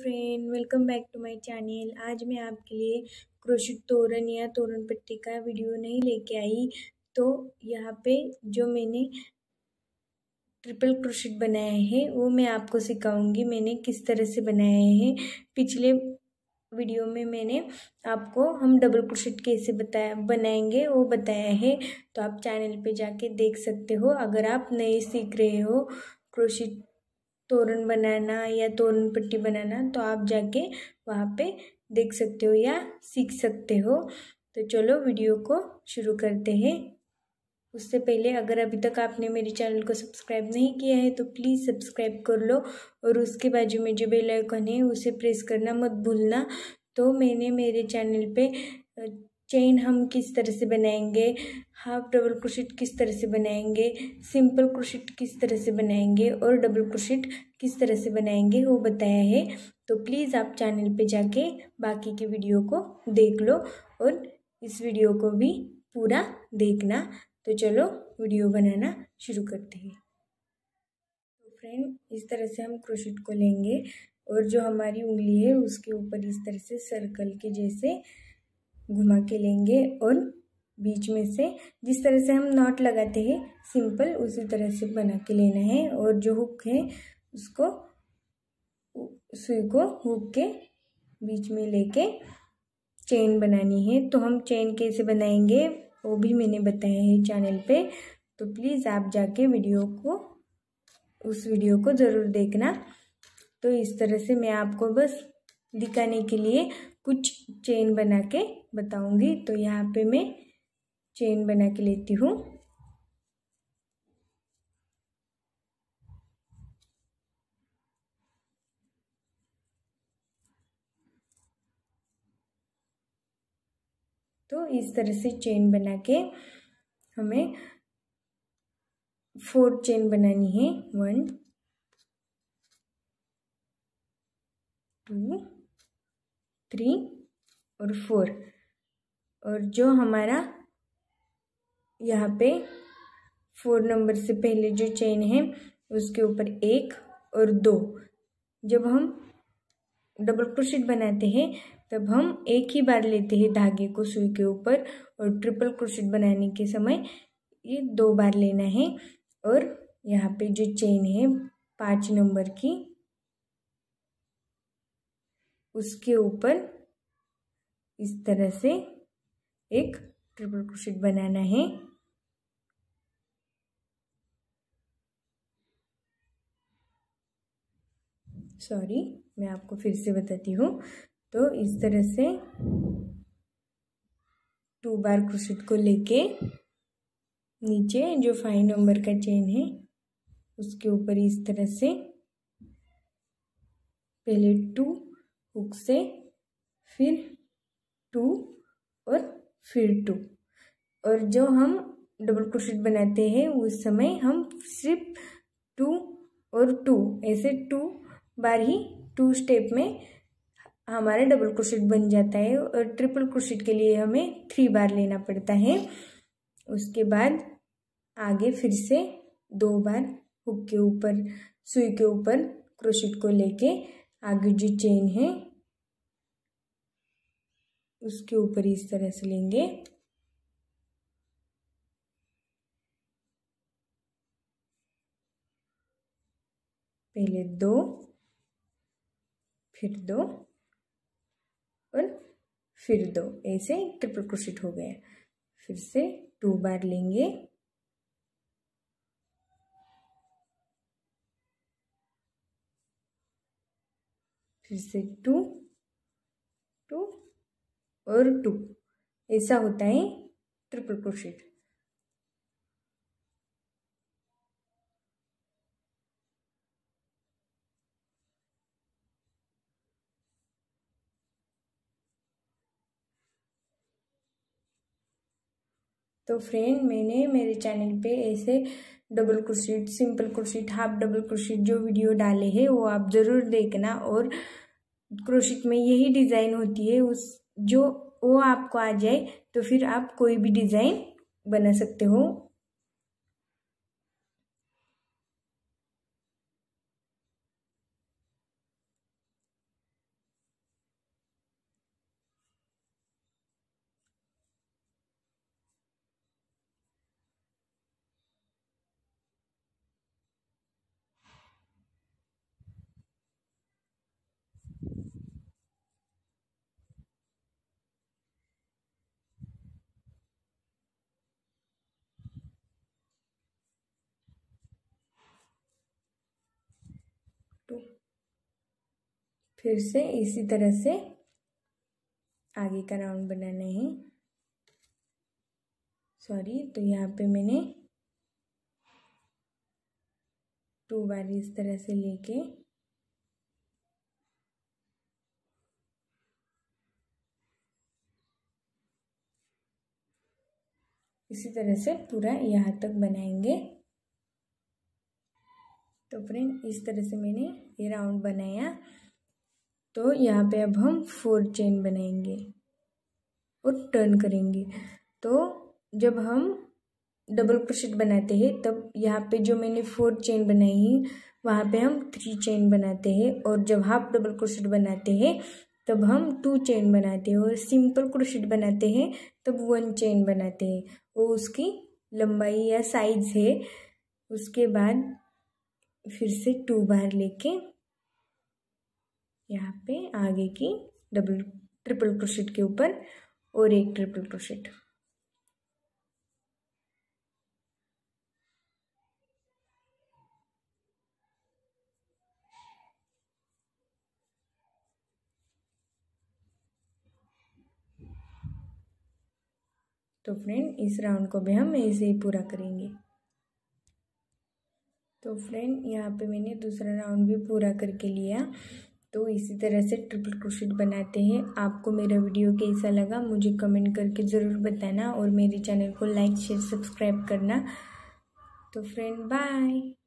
friend welcome back to my channel आज मैं आपके लिए क्रोशिट तोरण या तोरण पट्टी का वीडियो नहीं लेके आई तो यहाँ पे जो मैंने ट्रिपल क्रोशिट बनाया है वो मैं आपको सिखाऊंगी मैंने किस तरह से बनाए है पिछले वीडियो में मैंने आपको हम डबल क्रोशिट कैसे बताया बनाएंगे वो बताया है तो आप चैनल पर जाके देख सकते हो अगर आप नए सीख रहे हो क्रोशिट तोरण बनाना या तोरण पट्टी बनाना तो आप जाके वहाँ पे देख सकते हो या सीख सकते हो तो चलो वीडियो को शुरू करते हैं उससे पहले अगर अभी तक आपने मेरे चैनल को सब्सक्राइब नहीं किया है तो प्लीज़ सब्सक्राइब कर लो और उसके बाजू में जो बेल आइकन है उसे प्रेस करना मत भूलना तो मैंने मेरे चैनल पे चेन हम किस तरह से बनाएंगे हाफ डबल क्रोशिट किस तरह से बनाएंगे सिंपल क्रोशिट किस तरह से बनाएंगे और डबल क्रोशिट किस तरह से बनाएंगे वो बताया है तो प्लीज़ आप चैनल पे जाके बाकी के वीडियो को देख लो और इस वीडियो को भी पूरा देखना तो चलो वीडियो बनाना शुरू करते हैं तो फ्रेंड इस तरह से हम क्रोशिट को लेंगे और जो हमारी उंगली है उसके ऊपर इस तरह से सर्कल के जैसे घुमा के लेंगे और बीच में से जिस तरह से हम नॉट लगाते हैं सिंपल उसी तरह से बना के लेना है और जो हुक है उसको सुई को हुक के बीच में लेके चेन बनानी है तो हम चेन कैसे बनाएंगे वो भी मैंने बताया है चैनल पे तो प्लीज़ आप जाके वीडियो को उस वीडियो को ज़रूर देखना तो इस तरह से मैं आपको बस दिखाने के लिए कुछ चेन बना के बताऊंगी तो यहाँ पे मैं चेन बना के लेती हूँ तो इस तरह से चेन बना के हमें फोर चेन बनानी है वन टू थ्री और फोर और जो हमारा यहाँ पे फोर नंबर से पहले जो चेन है उसके ऊपर एक और दो जब हम डबल क्रोशेट बनाते हैं तब हम एक ही बार लेते हैं धागे को सुई के ऊपर और ट्रिपल क्रोशेट बनाने के समय ये दो बार लेना है और यहाँ पे जो चेन है पाँच नंबर की उसके ऊपर इस तरह से एक ट्रिपल क्रोशेट बनाना है सॉरी मैं आपको फिर से बताती हूँ तो इस तरह से टू बार क्रोशेट को लेके नीचे जो फाइव नंबर का चेन है उसके ऊपर इस तरह से पहले टू हुक से फिर टू और फिर टू और जो हम डबल क्रोशेट बनाते हैं उस समय हम सिर्फ टू और टू ऐसे टू बार ही टू स्टेप में हमारा डबल क्रोशेट बन जाता है और ट्रिपल क्रोशेट के लिए हमें थ्री बार लेना पड़ता है उसके बाद आगे फिर से दो बार हुक के ऊपर सुई के ऊपर क्रोशेट को लेके आगे जो चेन है उसके ऊपर इस तरह से लेंगे पहले दो फिर दो और फिर दो ऐसे ट्रिपल क्रोशिट हो गया फिर से टू बार लेंगे फिर से टू टू और टू ऐसा होता है ट्रिपल क्रोशेट तो फ्रेंड मैंने मेरे चैनल पे ऐसे double crochet simple crochet half double crochet जो वीडियो डाले हैं वो आप ज़रूर देखना और क्रोशीट में यही डिज़ाइन होती है उस जो वो आपको आ जाए तो फिर आप कोई भी डिज़ाइन बना सकते हो फिर से इसी तरह से आगे का राउंड बनाना है सॉरी तो यहाँ पे मैंने टू बार इस तरह से लेके इसी तरह से पूरा यहाँ तक बनाएंगे तो फ्रेंड इस तरह से मैंने ये राउंड बनाया तो यहाँ पे अब हम फोर चेन बनाएंगे और टर्न करेंगे तो जब हम डबल क्रोशेट बनाते हैं तब यहाँ पे जो मैंने फोर चेन बनाई है वहाँ पे हम थ्री चेन बनाते हैं और जब हाफ डबल क्रोशेट बनाते हैं तब हम टू चेन बनाते हैं और सिंपल क्रोशेट बनाते हैं तब वन चेन बनाते हैं वो उसकी लंबाई या साइज है उसके बाद फिर से टू बार लेके यहाँ पे आगे की डबल ट्रिपल क्रोशेट के ऊपर और एक ट्रिपल क्रोशेट तो फ्रेंड इस राउंड को भी हम ऐसे ही पूरा करेंगे तो फ्रेंड यहाँ पे मैंने दूसरा राउंड भी पूरा करके लिया तो इसी तरह से ट्रिपल क्रोशिट बनाते हैं आपको मेरा वीडियो कैसा लगा मुझे कमेंट करके ज़रूर बताना और मेरे चैनल को लाइक शेयर सब्सक्राइब करना तो फ्रेंड बाय